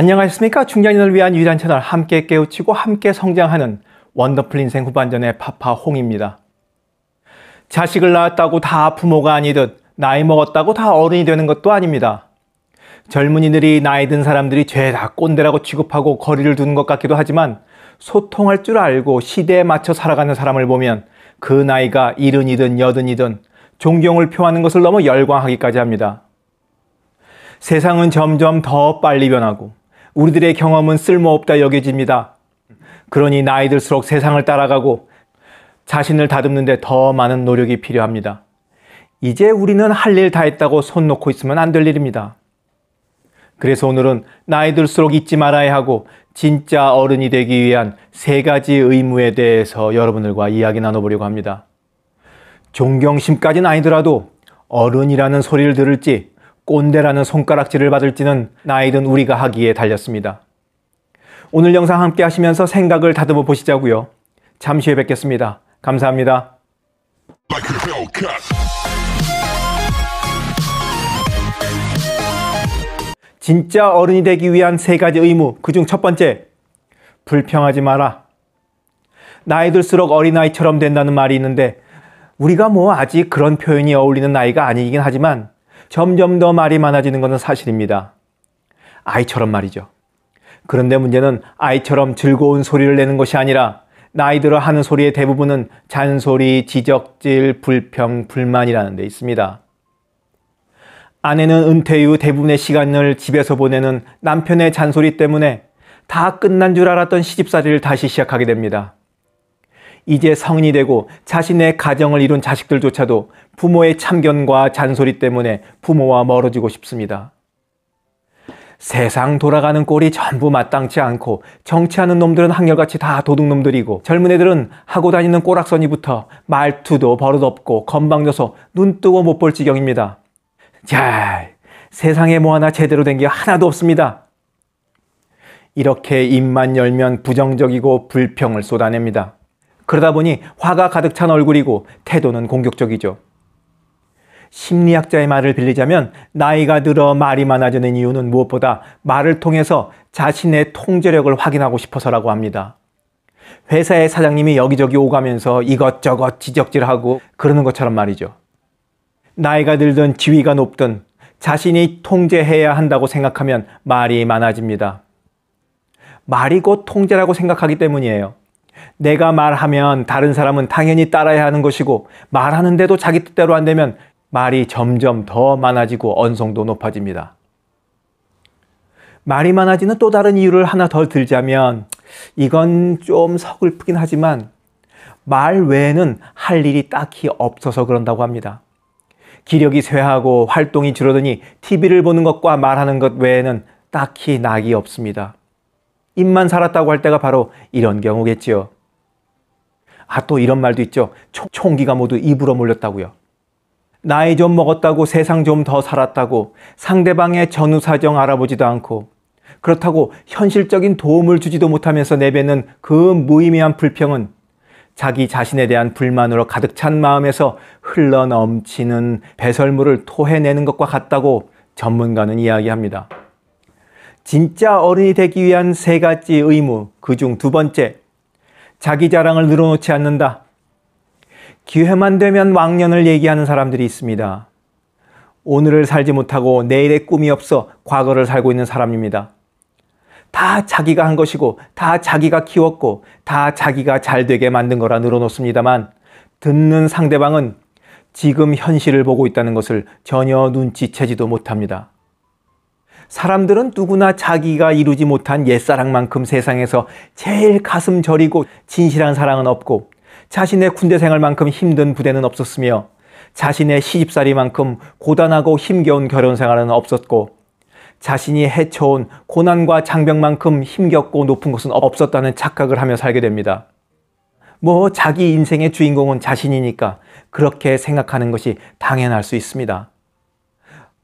안녕하십니까? 중년인을 위한 유일한 채널 함께 깨우치고 함께 성장하는 원더풀 인생 후반전의 파파 홍입니다. 자식을 낳았다고 다 부모가 아니듯 나이 먹었다고 다 어른이 되는 것도 아닙니다. 젊은이들이 나이 든 사람들이 죄다 꼰대라고 취급하고 거리를 두는 것 같기도 하지만 소통할 줄 알고 시대에 맞춰 살아가는 사람을 보면 그 나이가 이른이든 여든이든 존경을 표하는 것을 너무 열광하기까지 합니다. 세상은 점점 더 빨리 변하고 우리들의 경험은 쓸모없다 여겨집니다. 그러니 나이 들수록 세상을 따라가고 자신을 다듬는데 더 많은 노력이 필요합니다. 이제 우리는 할 일 다 했다고 손 놓고 있으면 안 될 일입니다. 그래서 오늘은 나이 들수록 잊지 말아야 하고 진짜 어른이 되기 위한 세 가지 의무에 대해서 여러분들과 이야기 나눠보려고 합니다. 존경심까지는 아니더라도 어른이라는 소리를 들을지 꼰대라는 손가락질을 받을지는 나이든 우리가 하기에 달렸습니다. 오늘 영상 함께 하시면서 생각을 다듬어 보시자고요. 잠시 후에 뵙겠습니다. 감사합니다. 진짜 어른이 되기 위한 세 가지 의무, 그중 첫 번째, 불평하지 마라. 나이 들수록 어린아이처럼 된다는 말이 있는데, 우리가 뭐 아직 그런 표현이 어울리는 나이가 아니긴 하지만, 점점 더 말이 많아지는 것은 사실입니다. 아이처럼 말이죠. 그런데 문제는 아이처럼 즐거운 소리를 내는 것이 아니라 나이 들어 하는 소리의 대부분은 잔소리, 지적질, 불평, 불만이라는 데 있습니다. 아내는 은퇴 이후 대부분의 시간을 집에서 보내는 남편의 잔소리 때문에 다 끝난 줄 알았던 시집살이를 다시 시작하게 됩니다. 이제 성인이 되고 자신의 가정을 이룬 자식들조차도 부모의 참견과 잔소리 때문에 부모와 멀어지고 싶습니다. 세상 돌아가는 꼴이 전부 마땅치 않고 정치하는 놈들은 한결같이 다 도둑놈들이고 젊은 애들은 하고 다니는 꼬락서니부터 말투도 버릇없고 건방져서 눈뜨고 못 볼 지경입니다. 잘 세상에 뭐 하나 제대로 된 게 하나도 없습니다. 이렇게 입만 열면 부정적이고 불평을 쏟아냅니다. 그러다 보니 화가 가득 찬 얼굴이고 태도는 공격적이죠. 심리학자의 말을 빌리자면 나이가 들어 말이 많아지는 이유는 무엇보다 말을 통해서 자신의 통제력을 확인하고 싶어서라고 합니다. 회사의 사장님이 여기저기 오가면서 이것저것 지적질하고 그러는 것처럼 말이죠. 나이가 들든 지위가 높든 자신이 통제해야 한다고 생각하면 말이 많아집니다. 말이 곧 통제라고 생각하기 때문이에요. 내가 말하면 다른 사람은 당연히 따라야 하는 것이고 말하는데도 자기 뜻대로 안 되면 말이 점점 더 많아지고 언성도 높아집니다. 말이 많아지는 또 다른 이유를 하나 더 들자면 이건 좀 서글프긴 하지만 말 외에는 할 일이 딱히 없어서 그런다고 합니다. 기력이 쇠하고 활동이 줄어드니 TV를 보는 것과 말하는 것 외에는 딱히 낙이 없습니다. 입만 살았다고 할 때가 바로 이런 경우겠지요. 아, 또 이런 말도 있죠. 총, 기가 모두 입으로 몰렸다고요. 나이 좀 먹었다고 세상 좀 더 살았다고 상대방의 전후사정 알아보지도 않고 그렇다고 현실적인 도움을 주지도 못하면서 내뱉는 그 무의미한 불평은 자기 자신에 대한 불만으로 가득 찬 마음에서 흘러 넘치는 배설물을 토해내는 것과 같다고 전문가는 이야기합니다. 진짜 어른이 되기 위한 세 가지 의무, 그 중 두 번째, 자기 자랑을 늘어놓지 않는다. 기회만 되면 왕년을 얘기하는 사람들이 있습니다. 오늘을 살지 못하고 내일의 꿈이 없어 과거를 살고 있는 사람입니다. 다 자기가 한 것이고, 다 자기가 키웠고, 다 자기가 잘 되게 만든 거라 늘어놓습니다만, 듣는 상대방은 지금 현실을 보고 있다는 것을 전혀 눈치채지도 못합니다. 사람들은 누구나 자기가 이루지 못한 옛사랑만큼 세상에서 제일 가슴 저리고 진실한 사랑은 없고 자신의 군대 생활만큼 힘든 부대는 없었으며 자신의 시집살이만큼 고단하고 힘겨운 결혼 생활은 없었고 자신이 헤쳐온 고난과 장벽만큼 힘겹고 높은 것은 없었다는 착각을 하며 살게 됩니다. 뭐 자기 인생의 주인공은 자신이니까 그렇게 생각하는 것이 당연할 수 있습니다.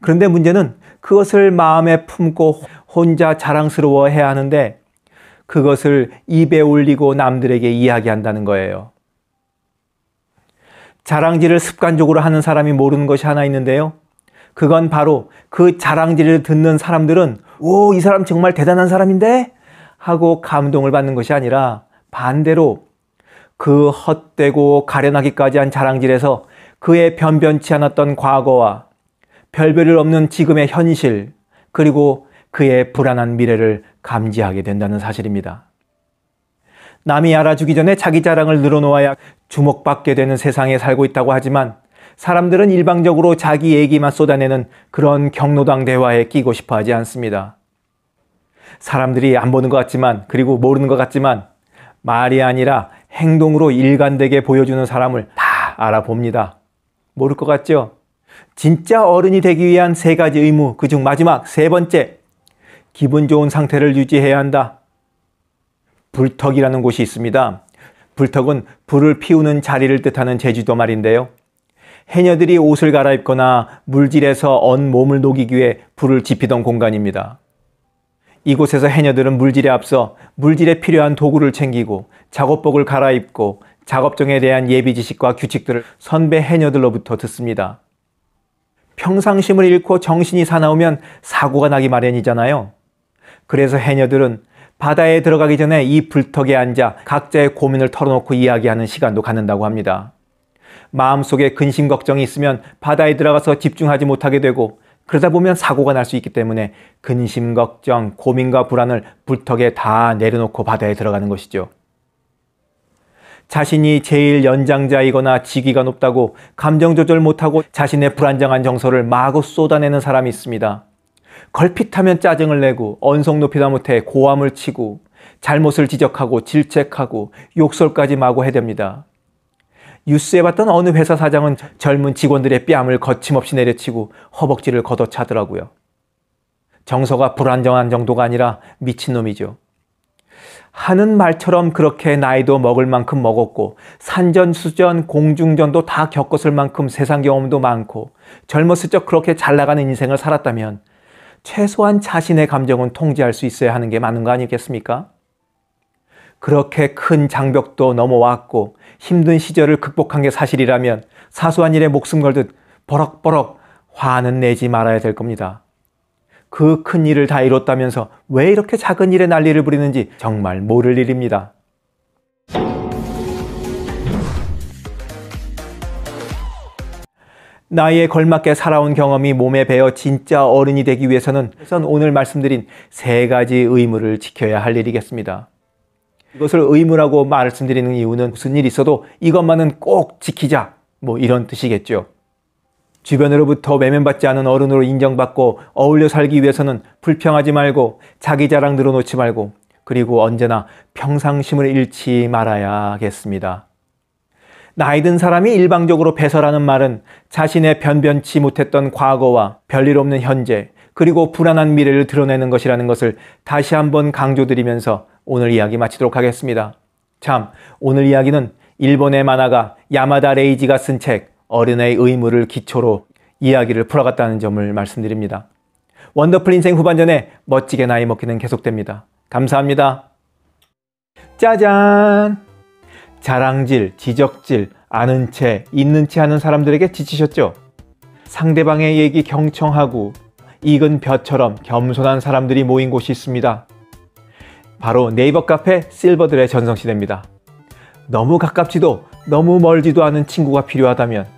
그런데 문제는 그것을 마음에 품고 혼자 자랑스러워 해야 하는데 그것을 입에 올리고 남들에게 이야기한다는 거예요. 자랑질을 습관적으로 하는 사람이 모르는 것이 하나 있는데요. 그건 바로 그 자랑질을 듣는 사람들은 오, 이 사람 정말 대단한 사람인데? 하고 감동을 받는 것이 아니라 반대로 그 헛되고 가련하기까지 한 자랑질에서 그의 변변치 않았던 과거와 별별일 없는 지금의 현실, 그리고 그의 불안한 미래를 감지하게 된다는 사실입니다. 남이 알아주기 전에 자기 자랑을 늘어놓아야 주목받게 되는 세상에 살고 있다고 하지만 사람들은 일방적으로 자기 얘기만 쏟아내는 그런 경로당 대화에 끼고 싶어 하지 않습니다. 사람들이 안 보는 것 같지만, 그리고 모르는 것 같지만, 말이 아니라 행동으로 일관되게 보여주는 사람을 다 알아봅니다. 모를 것 같죠? 진짜 어른이 되기 위한 세 가지 의무, 그 중 마지막 세 번째, 기분 좋은 상태를 유지해야 한다. 불턱이라는 곳이 있습니다. 불턱은 불을 피우는 자리를 뜻하는 제주도 말인데요. 해녀들이 옷을 갈아입거나 물질에서 언 몸을 녹이기 위해 불을 지피던 공간입니다. 이곳에서 해녀들은 물질에 앞서 물질에 필요한 도구를 챙기고 작업복을 갈아입고 작업정에 대한 예비 지식과 규칙들을 선배 해녀들로부터 듣습니다. 평상심을 잃고 정신이 사나우면 사고가 나기 마련이잖아요. 그래서 해녀들은 바다에 들어가기 전에 이 불턱에 앉아 각자의 고민을 털어놓고 이야기하는 시간도 갖는다고 합니다. 마음속에 근심 걱정이 있으면 바다에 들어가서 집중하지 못하게 되고 그러다 보면 사고가 날 수 있기 때문에 근심 걱정, 고민과 불안을 불턱에 다 내려놓고 바다에 들어가는 것이죠. 자신이 제일 연장자이거나 직위가 높다고 감정 조절 못하고 자신의 불안정한 정서를 마구 쏟아내는 사람이 있습니다. 걸핏하면 짜증을 내고 언성 높이다 못해 고함을 치고 잘못을 지적하고 질책하고 욕설까지 마구 해댑니다. 뉴스에 봤던 어느 회사 사장은 젊은 직원들의 뺨을 거침없이 내려치고 허벅지를 걷어차더라고요. 정서가 불안정한 정도가 아니라 미친놈이죠. 하는 말처럼 그렇게 나이도 먹을 만큼 먹었고 산전수전 공중전도 다 겪었을 만큼 세상 경험도 많고 젊었을 적 그렇게 잘 나가는 인생을 살았다면 최소한 자신의 감정은 통제할 수 있어야 하는 게 맞는 거 아니겠습니까? 그렇게 큰 장벽도 넘어왔고 힘든 시절을 극복한 게 사실이라면 사소한 일에 목숨 걸듯 버럭버럭 화는 내지 말아야 될 겁니다. 그큰 일을 다 이뤘다면서 왜 이렇게 작은 일에 난리를 부리는지 정말 모를 일입니다. 나이에 걸맞게 살아온 경험이 몸에 배어 진짜 어른이 되기 위해서는 우선 오늘 말씀드린 세 가지 의무를 지켜야 할 일이겠습니다. 이것을 의무라고 말씀드리는 이유는 무슨 일이 있어도 이것만은 꼭 지키자 뭐 이런 뜻이겠죠. 주변으로부터 외면받지 않은 어른으로 인정받고 어울려 살기 위해서는 불평하지 말고 자기 자랑 늘어놓지 말고 그리고 언제나 평상심을 잃지 말아야겠습니다. 나이 든 사람이 일방적으로 배설하는 말은 자신의 변변치 못했던 과거와 별일 없는 현재 그리고 불안한 미래를 드러내는 것이라는 것을 다시 한번 강조드리면서 오늘 이야기 마치도록 하겠습니다. 참, 오늘 이야기는 일본의 만화가 야마다 레이지가 쓴책 어린애의 의무를 기초로 이야기를 풀어갔다는 점을 말씀드립니다. 원더풀 인생 후반전에 멋지게 나이 먹기는 계속됩니다. 감사합니다. 짜잔! 자랑질, 지적질, 아는 채, 있는 채 하는 사람들에게 지치셨죠? 상대방의 얘기 경청하고 익은 벼처럼 겸손한 사람들이 모인 곳이 있습니다. 바로 네이버 카페 실버들의 전성시대입니다. 너무 가깝지도 너무 멀지도 않은 친구가 필요하다면